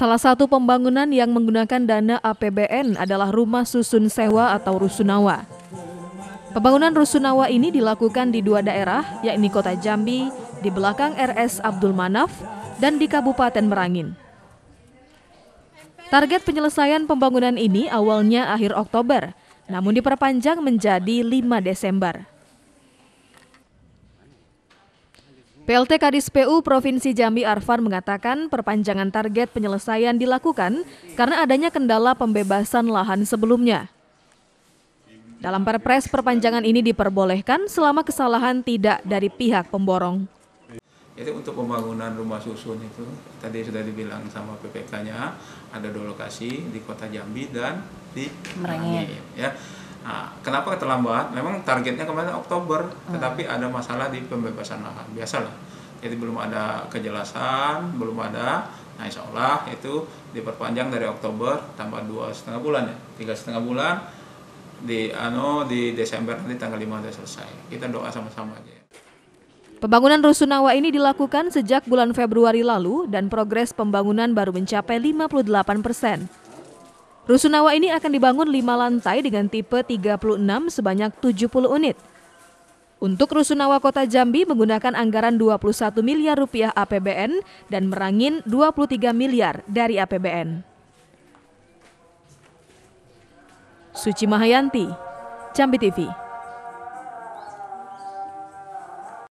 Salah satu pembangunan yang menggunakan dana APBN adalah rumah susun sewa atau rusunawa. Pembangunan rusunawa ini dilakukan di dua daerah, yakni Kota Jambi, di belakang RS Abdul Manaf, dan di Kabupaten Merangin. Target penyelesaian pembangunan ini awalnya akhir Oktober, namun diperpanjang menjadi 5 Desember. PLT Kadis PU Provinsi Jambi Arfan mengatakan perpanjangan target penyelesaian dilakukan karena adanya kendala pembebasan lahan sebelumnya. Dalam perpres, perpanjangan ini diperbolehkan selama kesalahan tidak dari pihak pemborong. Jadi untuk pembangunan rumah susun itu tadi sudah dibilang sama PPK-nya ada dua lokasi di Kota Jambi dan di Merangin. Ya Nah, kenapa terlambat? Memang targetnya kemarin Oktober, hmm. tetapi ada masalah di pembebasan lahan. Biasalah. Jadi belum ada kejelasan, belum ada. Nah, insya Allah itu diperpanjang dari Oktober tambah dua setengah bulan ya, tiga setengah bulan di ano di Desember nanti tanggal 5 sudah selesai. Kita doa sama-sama aja. Ya. Pembangunan Rusunawa ini dilakukan sejak bulan Februari lalu dan progres pembangunan baru mencapai 58 persen. Rusunawa ini akan dibangun lima lantai dengan tipe 36 sebanyak 70 unit. Untuk Rusunawa Kota Jambi menggunakan anggaran 21 miliar rupiah APBN dan merangin 23 miliar dari APBN. Suci Mahayanti, Jambi TV.